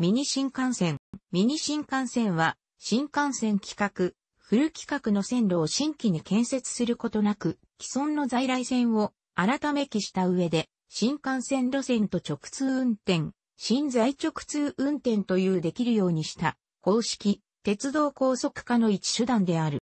ミニ新幹線。ミニ新幹線は、新幹線規格、フル規格の線路を新規に建設することなく、既存の在来線を改めきした上で、新幹線路線と直通運転、新在直通運転というできるようにした、方式、鉄道高速化の一手段である。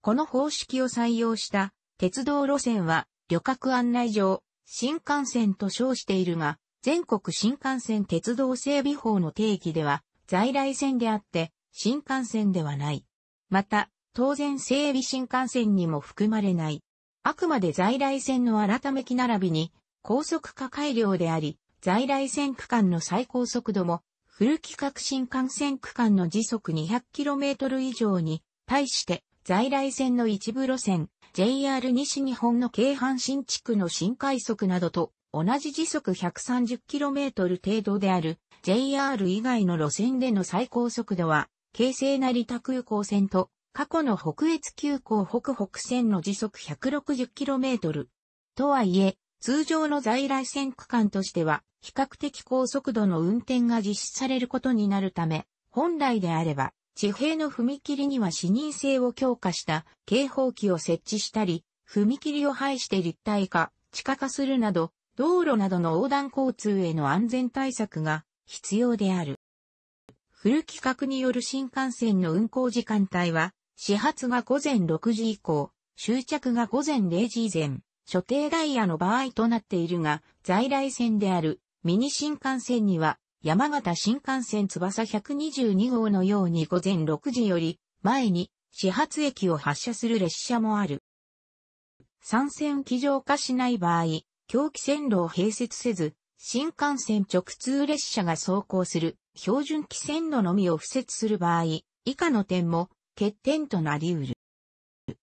この方式を採用した鉄道路線は旅客案内上、新幹線と称しているが、全国新幹線鉄道整備法の定義では、在来線であって、新幹線ではない。また、当然整備新幹線にも含まれない。あくまで在来線の改めき並びに、高速化改良であり、在来線区間の最高速度も、フル規格新幹線区間の時速 200km 以上に、対して、在来線の一部路線、JR 西日本の京阪新地区の新快速などと同じ時速 130km 程度である JR 以外の路線での最高速度は、京成成田空港線と過去の北越急行北北線の時速 160km。とはいえ、通常の在来線区間としては、比較的高速度の運転が実施されることになるため、本来であれば、地平の踏切には視認性を強化した警報器を設置したり、踏切を排して立体化、地下化するなど、道路などの横断交通への安全対策が必要である。フル規格による新幹線の運行時間帯は、始発が午前6時以降、終着が午前0時以前、所定ダイヤの場合となっているが、在来線であるミニ新幹線には、山形新幹線翼122号のように午前6時より前に始発駅を発車する列車もある。参線機上化しない場合、狭気線路を併設せず、新幹線直通列車が走行する標準気線路のみを付設する場合、以下の点も欠点となり得る。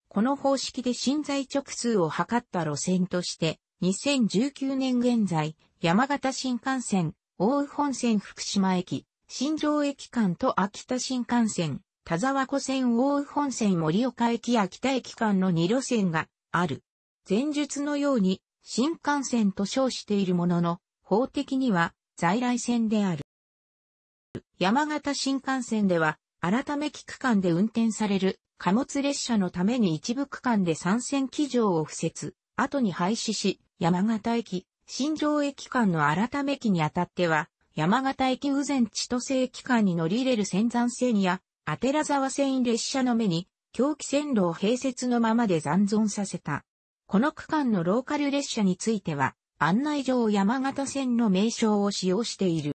この方式で新材直通を図った路線として、2019年現在、山形新幹線、大宇本線福島駅、新庄駅間と秋田新幹線、田沢湖線大宇本線盛岡駅秋田駅間の2路線がある。前述のように、新幹線と称しているものの、法的には在来線である。山形新幹線では、改め期区間で運転される貨物列車のために一部区間で参戦機場を付設、後に廃止し、山形駅、新庄駅間の改め期にあたっては、山形駅右前千歳駅間に乗り入れる仙山線や、当てら沢線列車の目に、狂気線路を併設のままで残存させた。この区間のローカル列車については、案内状山形線の名称を使用している。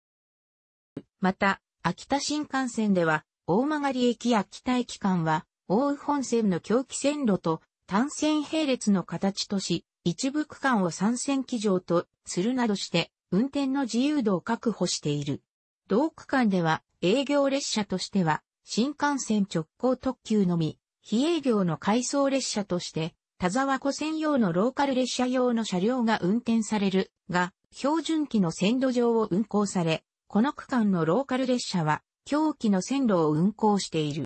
また、秋田新幹線では、大曲駅秋田駅間は、大宇本線の狂気線路と単線並列の形とし、一部区間を三線機場とするなどして、運転の自由度を確保している。同区間では、営業列車としては、新幹線直行特急のみ、非営業の回送列車として、田沢湖専用のローカル列車用の車両が運転されるが、標準機の線路上を運行され、この区間のローカル列車は、狂気の線路を運行している。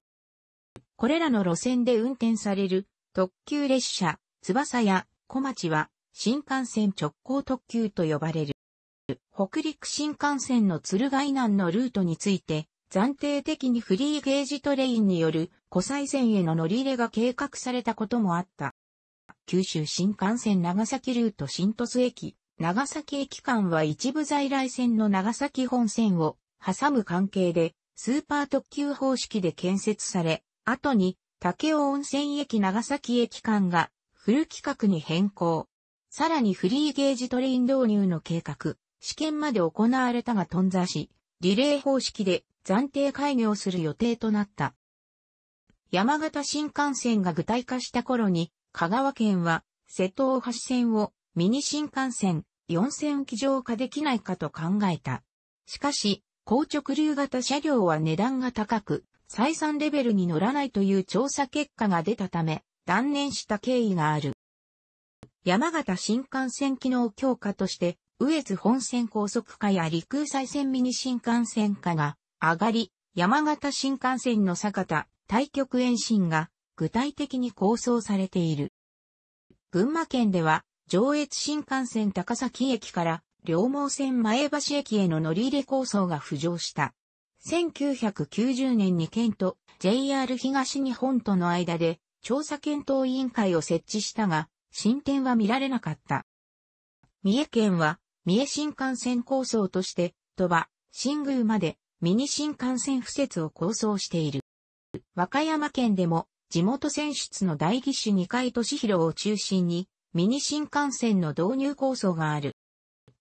これらの路線で運転される特急列車、翼や小町は新幹線直行特急と呼ばれる。北陸新幹線の鶴ヶ南のルートについて、暫定的にフリーゲージトレインによる湖西線への乗り入れが計画されたこともあった。九州新幹線長崎ルート新鳥栖駅、長崎駅間は一部在来線の長崎本線を挟む関係で、スーパー特急方式で建設され、後に竹尾温泉駅長崎駅間がフル規格に変更。さらにフリーゲージトレイン導入の計画、試験まで行われたが頓挫し、リレー方式で暫定開業する予定となった。山形新幹線が具体化した頃に、香川県は、瀬戸大橋線をミニ新幹線4線機上化できないかと考えた。しかし、硬直流型車両は値段が高く、採算レベルに乗らないという調査結果が出たため、断念した経緯がある。山形新幹線機能強化として、上津本線高速化や陸空線ミニ新幹線化が上がり、山形新幹線の坂田、対極延伸が具体的に構想されている。群馬県では、上越新幹線高崎駅から両毛線前橋駅への乗り入れ構想が浮上した。1990年に県と JR 東日本との間で調査検討委員会を設置したが、進展は見られなかった。三重県は、三重新幹線構想として、鳥羽、新宮までミニ新幹線敷設を構想している。和歌山県でも地元選出の代議士二階俊弘を中心に、ミニ新幹線の導入構想がある。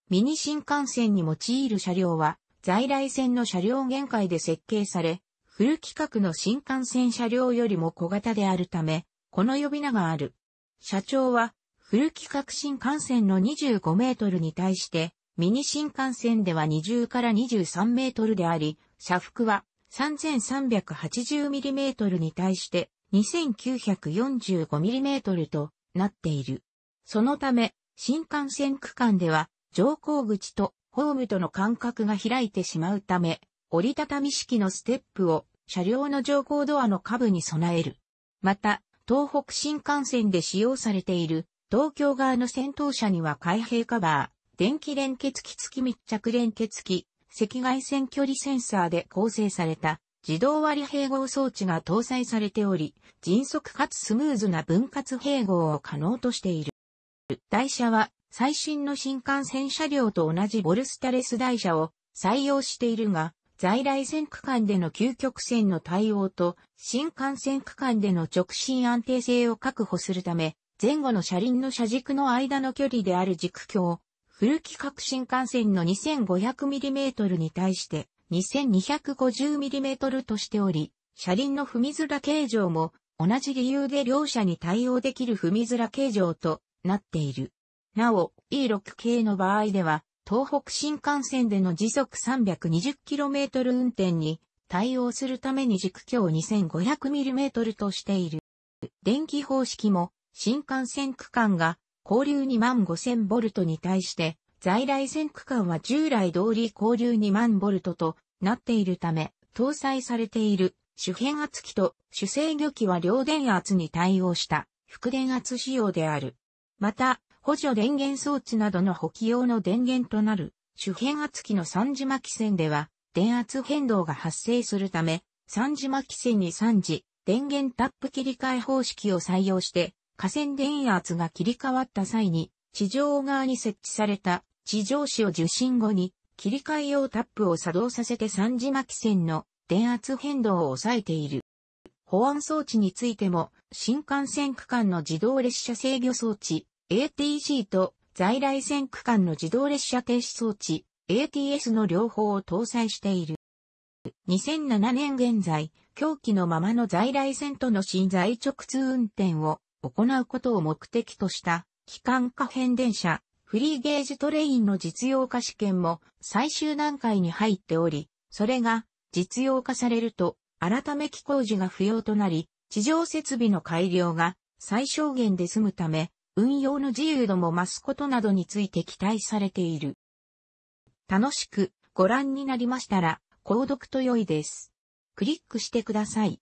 ミニ新幹線に用いる車両は、在来線の車両限界で設計され、フル規格の新幹線車両よりも小型であるため、この呼び名がある。社長は、フル規格新幹線の25メートルに対して、ミニ新幹線では20から23メートルであり、車幅は3 3 8 0トルに対して 2945mm となっている。そのため、新幹線区間では乗降口とホームとの間隔が開いてしまうため、折りたたみ式のステップを車両の乗降ドアの下部に備える。また、東北新幹線で使用されている東京側の先頭車には開閉カバー、電気連結機付き密着連結機、赤外線距離センサーで構成された自動割併合装置が搭載されており、迅速かつスムーズな分割併合を可能としている。台車は最新の新幹線車両と同じボルスタレス台車を採用しているが、在来線区間での究極線の対応と新幹線区間での直進安定性を確保するため、前後の車輪の車軸の間の距離である軸橋、古規格新幹線の 2500mm に対して 2250mm としており、車輪の踏みづら形状も同じ理由で両者に対応できる踏みづら形状となっている。なお、E6 系の場合では、東北新幹線での時速 320km 運転に対応するために軸強を 2500mm としている。電気方式も新幹線区間が交流2万 5000V に対して在来線区間は従来通り交流2万ボルトとなっているため、搭載されている主変圧器と主制御器は両電圧に対応した副電圧仕様である。また、補助電源装置などの補給用の電源となる主変圧器の三次巻線では電圧変動が発生するため、三次巻線に三次電源タップ切り替え方式を採用して、河川電圧が切り替わった際に地上側に設置された地上紙を受信後に切り替え用タップを作動させて三字巻線の電圧変動を抑えている。保安装置についても新幹線区間の自動列車制御装置 ATC と在来線区間の自動列車停止装置 ATS の両方を搭載している。2007年現在、狂気のままの在来線との新在直通運転を行うことを目的とした機関可変電車、フリーゲージトレインの実用化試験も最終段階に入っており、それが実用化されると、改め機工事が不要となり、地上設備の改良が最小限で済むため、運用の自由度も増すことなどについて期待されている。楽しくご覧になりましたら、購読と良いです。クリックしてください。